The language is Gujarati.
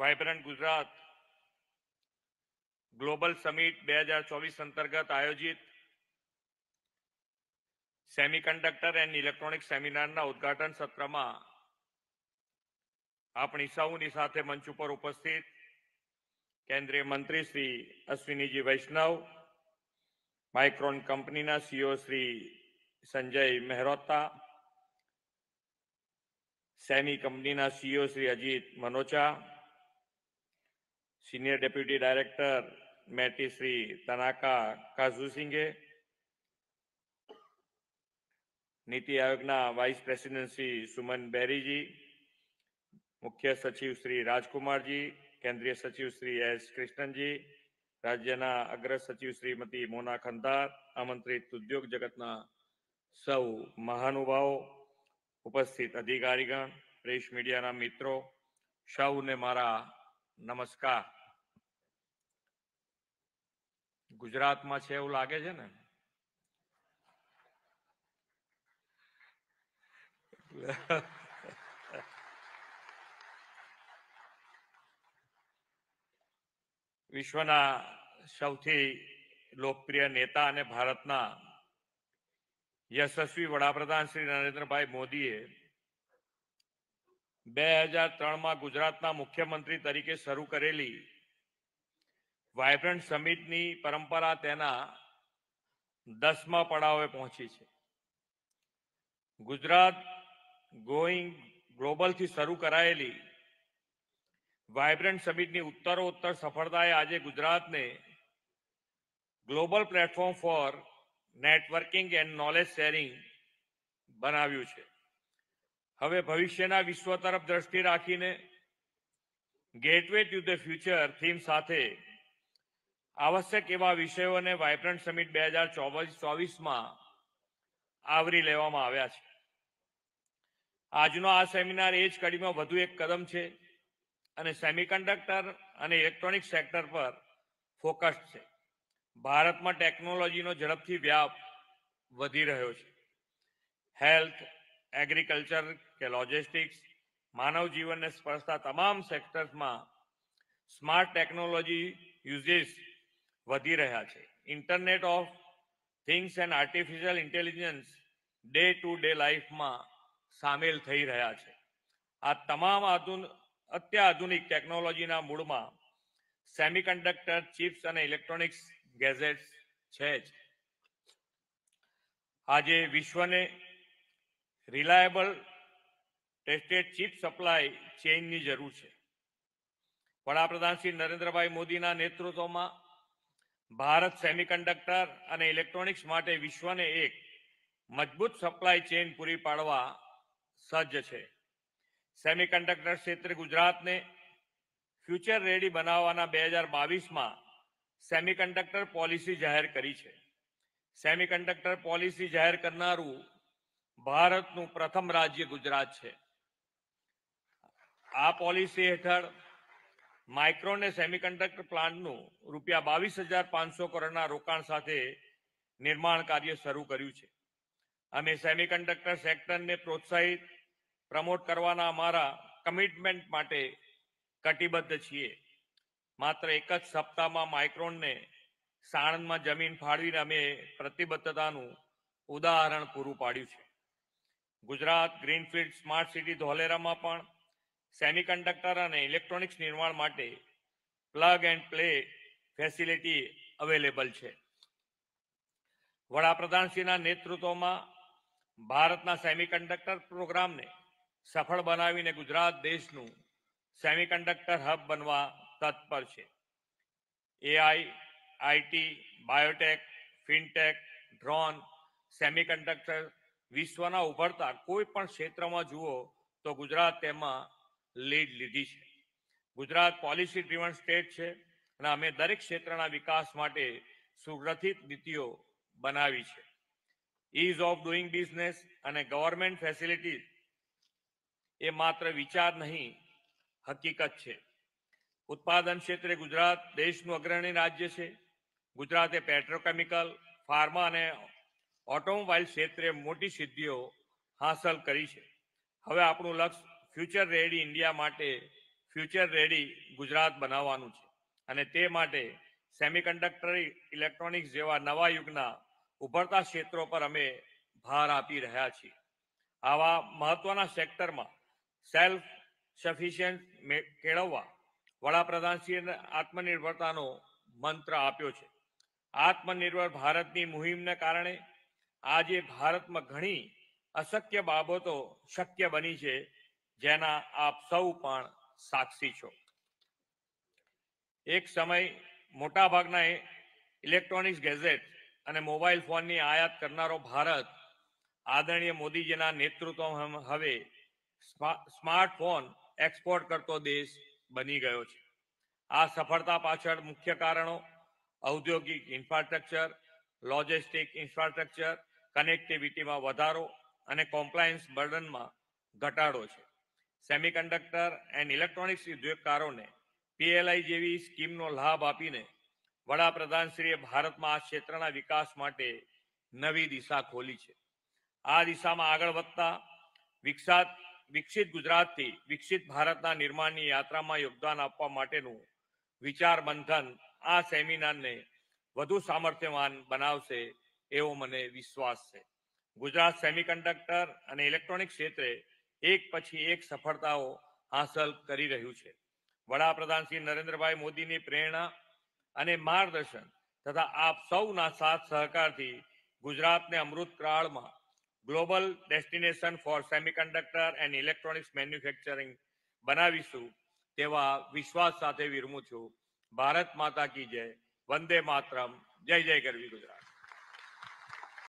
वाइब्रंट गुजरात ग्लोबल समिट बेहजार चौबीस अंतर्गत आयोजित semiconductor and electronic seminar उद्घाटन सत्र में अपनी सौनी मंच पर उपस्थित केंद्रीय मंत्री Shri Ashwini ji Vaishnaw Micron company CEO Shri Sanjay Mehrotra SEMI company CEO Shri Ajit Manocha senior deputy director METI Shri Tanaka काजू सिंगे नीति आयोग वाइस प्रेसिडेंसी सुमन बेरी जी मुख्य सचिव श्री राजकुमार जी केंद्रीय सचिव श्री एस कृष्णन जी राज्य अग्र सचिव श्रीमती मोना खंदार आमंत्रित उद्योग जगत न सौ महानुभाव उपस्थित अधिकारीगण प्रेस मीडिया मित्रों सौ ने मारा नमस्कार ગુજરાતમાં છે એવું લાગે છે ને વિશ્વના સૌથી લોકપ્રિય નેતા અને ભારતના યશસ્વી વડાપ્રધાન શ્રી નરેન્દ્રભાઈ મોદીએ બે હજાર ત્રણમાં ગુજરાતના મુખ્યમંત્રી તરીકે શરૂ કરેલી વાયબ્રન્ટ સમિટની પરંપરા તેના દસમા પડાવે પહોંચી છે ગુજરાત ગોઈંગ ગ્લોબલથી શરૂ કરાયેલી વાયબ્રન્ટ સમિટની ઉત્તરોત્તર સફળતાએ આજે ગુજરાતને global platform for networking and knowledge sharing બનાવ્યું છે હવે ભવિષ્યના વિશ્વ તરફ દ્રષ્ટિ રાખીને gateway to the future theme સાથે આવશ્યક એવા વિષયોને વાયબ્રન્ટ સમિટ બે હજાર ચોવીસમાં આવરી લેવામાં આવ્યા છે આજનો આ સેમિનાર એ જ કડીમાં વધુ એક કદમ છે અને સેમિકન્ડક્ટર અને ઇલેક્ટ્રોનિક સેક્ટર પર ફોકસ છે ભારતમાં ટેકનોલોજીનો ઝડપથી વ્યાપ વધી રહ્યો છે હેલ્થ એગ્રીકલ્ચર કે લોજિસ્ટિક્સ માનવ જીવનને સ્પર્શતા તમામ સેક્ટર્સમાં સ્માર્ટ ટેકનોલોજી યુઝેસ વધી રહ્યા છે internet of things and artificial intelligence day to day લાઈફમાં સામેલ થઈ રહ્યા છે આ તમામ આધુન અત્યાધુનિક ટેકનોલોજીના મૂળમાં સેમિકન્ડક્ટર ચિપ્સ અને ઇલેક્ટ્રોનિક્સ ગેઝેટ્સ છે જ આજે વિશ્વને રિલાયબલ ટેસ્ટેડ ચીપ સપ્લાય ચેઇનની જરૂર છે વડાપ્રધાન શ્રી નરેન્દ્રભાઈ મોદીના નેતૃત્વમાં ભારત સેમિકન્ડક્ટર અને ઇલેક્ટ્રોનિક્સ માટે વિશ્વને એક મજબૂત સપ્લાય ચેઇન પૂરી પાડવા સજ્જ છે સેમિકન્ડક્ટર ક્ષેત્રે ગુજરાતને ફ્યુચર રેડી બનાવવાના બે હજાર બાવીસમાં સેમિકન્ડક્ટર પોલિસી જાહેર કરી છે સેમિકન્ડક્ટર પોલિસી જાહેર કરનારું ભારતનું પ્રથમ રાજ્ય ગુજરાત છે આ પોલિસી હેઠળ માઇક્રોન સેમિકન્ડક્ટર પ્લાન્ટનું રૂપિયા બાવીસ હજાર પાંચસો કરોડના રોકાણ સાથે નિર્માણ કાર્ય શરૂ કર્યું છે અમે સેમિકન્ડક્ટર સેક્ટરને પ્રોત્સાહિત પ્રમોટ કરવાના અમારા કમિટમેન્ટ માટે કટિબદ્ધ છીએ માત્ર એક જ સપ્તાહમાં માઇક્રોનને સાણંદમાં જમીન ફાળવીને અમે પ્રતિબદ્ધતાનું ઉદાહરણ પૂરું પાડ્યું છે ગુજરાત ગ્રીનફિલ્ડ સ્માર્ટ સિટી ધોલેરામાં પણ સેમિકન્ડક્ટર અને ઇલેક્ટ્રોનિક્સ નિર્માણ માટે plug and play facility available છે વડાપ્રધાનશ્રીના નેતૃત્વમાં ભારતના સેમિકન્ડક્ટર પ્રોગ્રામને સફળ બનાવીને ગુજરાત દેશનું સેમિકન્ડક્ટર હબ બનવા તત્પર છે AI IT biotech fintech drone semiconductor વિશ્વના ઉભરતા કોઈ પણ ક્ષેત્રમાં જુઓ તો ગુજરાત તેમાં લીડ લીધી છે ગુજરાત પોલિસી ડ્રીવન સ્ટેટ છે અને અમે દરેક ક્ષેત્રના વિકાસ માટે સુગ્રથિત નીતિઓ બનાવી છે ઇઝ ઓફ ડુઈંગ બિઝનેસ અને ગવર્મેન્ટ ફેસિલિટી એ માત્ર વિચાર નહીં હકીકત છે ઉત્પાદન ક્ષેત્રે ગુજરાત દેશનું અગ્રણી રાજ્ય છે ગુજરાતે પેટ્રોકેમિકલ ફાર્મા અને ઓટોમોબાઈલ ક્ષેત્રે મોટી સિદ્ધિઓ હાંસલ કરી છે હવે આપણું લક્ષ્ય ફ્યુચર રેડી ઇન્ડિયા માટે ફ્યુચર રેડી ગુજરાત બનાવવાનું છે અને તે માટે સેમિકન્ડક્ટર ઇલેક્ટ્રોનિક્સ જેવા નવા યુગના ઉભરતા ક્ષેત્રો પર અમે ભાર આપી રહ્યા છીએ આવા મહત્વના સેક્ટરમાં સેલ્ફ સફિશિયન્ટ કેળવવા વડાપ્રધાનશ્રીએ આત્મનિર્ભરતાનો મંત્ર આપ્યો છે આત્મનિર્ભર ભારતની મુહિમને કારણે આજે ભારતમાં ઘણી અશક્ય બાબતો શક્ય બની છે જેના આપ સૌ પણ સાક્ષી છો એક સમય મોટાભાગના ઇલેક્ટ્રોનિક્સ ગેઝેટ અને મોબાઈલ ફોનની આયાત કરનારો ભારત આદરણીય મોદીજીના નેતૃત્વમાં હવે સ્માર્ટફોન એક્સપોર્ટ કરતો દેશ બની ગયો છે આ સફળતા પાછળ મુખ્ય કારણો ઔદ્યોગિક ઇન્ફ્રાસ્ટ્રક્ચર લોજિસ્ટિક ઇન્ફ્રાસ્ટ્રક્ચર કનેક્ટિવિટીમાં વધારો અને કોમ્પ્લાયન્સ બર્ડનમાં ઘટાડો છે સેમિકન્ડક્ટર એન્ડ ઇલેક્ટ્રોનિક્સ ઉદ્યોગકારોને પીએલઆઈ જેવી સ્કીમનો લાભ આપીને વડાપ્રધાનશ્રીએ ભારતમાં આ ક્ષેત્રના વિકાસ માટે નવી દિશા ખોલી છે આ દિશામાં આગળ વધતા વિકસાત વિકસિત ગુજરાતથી વિકસિત ભારતના નિર્માણની યાત્રામાં યોગદાન આપવા માટેનું વિચાર બંધન આ સેમિનારને વધુ સામર્થ્યવાન બનાવશે એવો મને વિશ્વાસ છે ગુજરાત સેમિકન્ડક્ટર અને ઇલેક્ટ્રોનિક ક્ષેત્રે એક પછી એક સફળતાઓ હાંસલ કરી રહ્યું છે વડાપ્રધાન શ્રી નરેન્દ્રભાઈ મોદીની પ્રેરણા અને માર્ગદર્શન તથા આપ સૌના સાથ સહકારથી ગુજરાતને અમૃતકાળમાં global destination for semiconductor and electronics manufacturing બનાવીશું તેવા વિશ્વાસ સાથે વિરમું છું ભારત માતા કી જય વંદે માતરમ જય જય ગરવી ગુજરાત